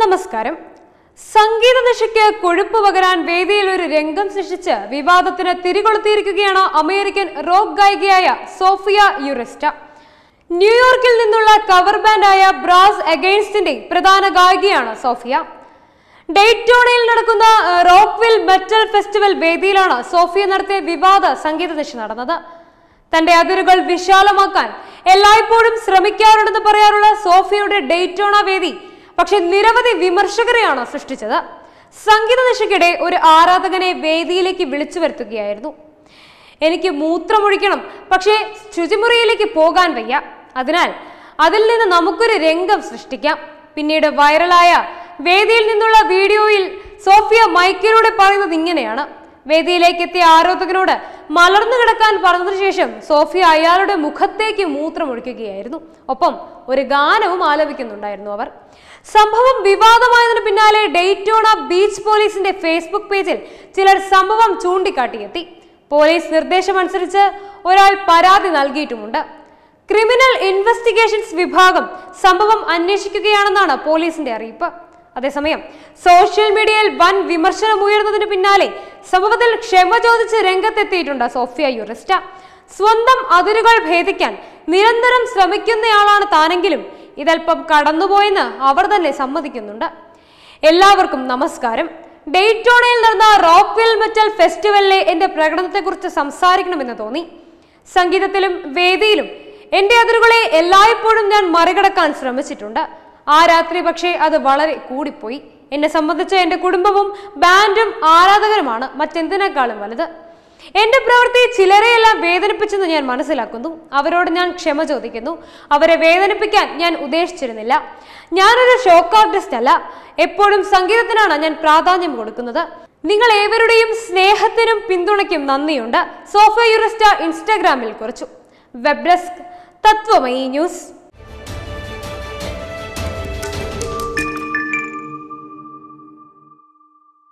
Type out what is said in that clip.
നമസ്കാരം സംഗീത നിശയ്ക്ക് കൊഴുപ്പ് പകരാൻ വേദിയിൽ ഒരു രംഗം സൃഷ്ടിച്ച് വിവാദത്തിന് തിരികൊളുത്തിയിരിക്കുകയാണ് അമേരിക്കൻ റോക്ക് ഗായികയായ സോഫിയ യുറിസ്റ്റ ന്യൂയോർക്കിൽ നിന്നുള്ള കവർ ബാൻഡായ ബ്രാസ് അഗെയിൻസ്റ്റിന്റെ പ്രധാന ഗായികയാണ് സോഫിയ ഡെയ്റ്റോണയിൽ നടക്കുന്ന റോക്ക്വിൽ മെറ്റൽ ഫെസ്റ്റിവൽ വേദിയിലാണ് സോഫിയ നടത്തിയ വിവാദ സംഗീത നിശ നടന്നത് തന്റെ അതിരുകൾ വിശാലമാക്കാൻ എല്ലായ്പ്പോഴും ശ്രമിക്കാറുണ്ടെന്ന് പറയാറുള്ള സോഫിയയുടെ ഡെയ്റ്റോണ വേദി പക്ഷെ നിരവധി വിമർശകരെയാണ് സൃഷ്ടിച്ചത് സംഗീത നിശയ്ക്കിടെ ഒരു ആരാധകനെ വേദിയിലേക്ക് വിളിച്ചു വരുത്തുകയായിരുന്നു എനിക്ക് മൂത്രമൊഴിക്കണം പക്ഷേ ശുചിമുറിയിലേക്ക് പോകാൻ വയ്യ അതിനാൽ അതിൽ നിന്ന് നമുക്കൊരു രംഗം സൃഷ്ടിക്കാം പിന്നീട് വൈറലായ വേദിയിൽ നിന്നുള്ള വീഡിയോയിൽ സോഫിയ മൈക്കിലൂടെ പറയുന്നത് ഇങ്ങനെയാണ് വേദിയിലേക്ക് എത്തിയ ആരാധകനോട് മലർന്നു കിടക്കാൻ പറഞ്ഞതിനു ശേഷം സോഫിയ അയാളുടെ മുഖത്തേക്ക് മൂത്രമൊഴിക്കുകയായിരുന്നു ഒപ്പം ഒരു ഗാനവും ആലപിക്കുന്നുണ്ടായിരുന്നു അവർ സംഭവം വിവാദമായതിന് പിന്നാലെ ഡെയ്റ്റോണ ബീച്ച് പോലീസിന്റെ ഫേസ്ബുക്ക് പേജിൽ ചിലർ സംഭവം ചൂണ്ടിക്കാട്ടിയെത്തി പോലീസ് നിർദ്ദേശമനുസരിച്ച് ഒരാൾ പരാതി നൽകിയിട്ടുമുണ്ട് ക്രിമിനൽ ഇൻവെസ്റ്റിഗേഷൻസ് വിഭാഗം സംഭവം അന്വേഷിക്കുകയാണെന്നാണ് പോലീസിന്റെ അറിയിപ്പ് അതേസമയം സോഷ്യൽ മീഡിയയിൽ വൻ വിമർശനം ഉയർന്നതിന് പിന്നാലെ സംഭവത്തിൽ ക്ഷമ ചോദിച്ച് രംഗത്തെത്തിയിട്ടുണ്ട് സോഫിയ യുറിസ്റ്റ സ്വന്തം അതിരുകൾ ഭേദിക്കാൻ നിരന്തരം ശ്രമിക്കുന്നയാളാണ് താനെങ്കിലും ഇതല്പം കടന്നുപോയെന്ന് അവർ തന്നെ സമ്മതിക്കുന്നുണ്ട് എല്ലാവർക്കും നമസ്കാരം ഡെയ്റ്റോണയിൽ നടന്ന റോക്ക്വിൽ മെറ്റൽ ഫെസ്റ്റിവലിലെ എൻ്റെ പ്രകടനത്തെക്കുറിച്ച് സംസാരിക്കണമെന്ന് തോന്നി സംഗീതത്തിലും വേദിയിലും എൻ്റെ അതിരുകളെ എല്ലായ്പ്പോഴും ഞാൻ മറികടക്കാൻ ശ്രമിച്ചിട്ടുണ്ട് ആ രാത്രി പക്ഷേ അത് വളരെ കൂടിപ്പോയി എന്നെ സംബന്ധിച്ച് എൻ്റെ കുടുംബവും ബാൻഡും ആരാധകരുമാണ് മറ്റെന്തിനേക്കാളും വലുത് എന്റെ പ്രവൃത്തി ചിലരെയെല്ലാം വേദനിപ്പിച്ചെന്ന് ഞാൻ മനസ്സിലാക്കുന്നു അവരോട് ഞാൻ ക്ഷമ ചോദിക്കുന്നു അവരെ വേദനിപ്പിക്കാൻ ഞാൻ ഉദ്ദേശിച്ചിരുന്നില്ല ഞാനൊരു ഷോക്ക് ആർട്ടിസ്റ്റ് അല്ല എപ്പോഴും സംഗീതത്തിനാണ് ഞാൻ പ്രാധാന്യം കൊടുക്കുന്നത് നിങ്ങൾ ഏവരുടെയും സ്നേഹത്തിനും പിന്തുണയ്ക്കും നന്ദിയുണ്ട് സോഫ യുറിസ്റ്റ ഇൻസ്റ്റാഗ്രാമിൽ കുറിച്ചു വെബ് ഡെസ്ക് തത്വമയി ന്യൂസ്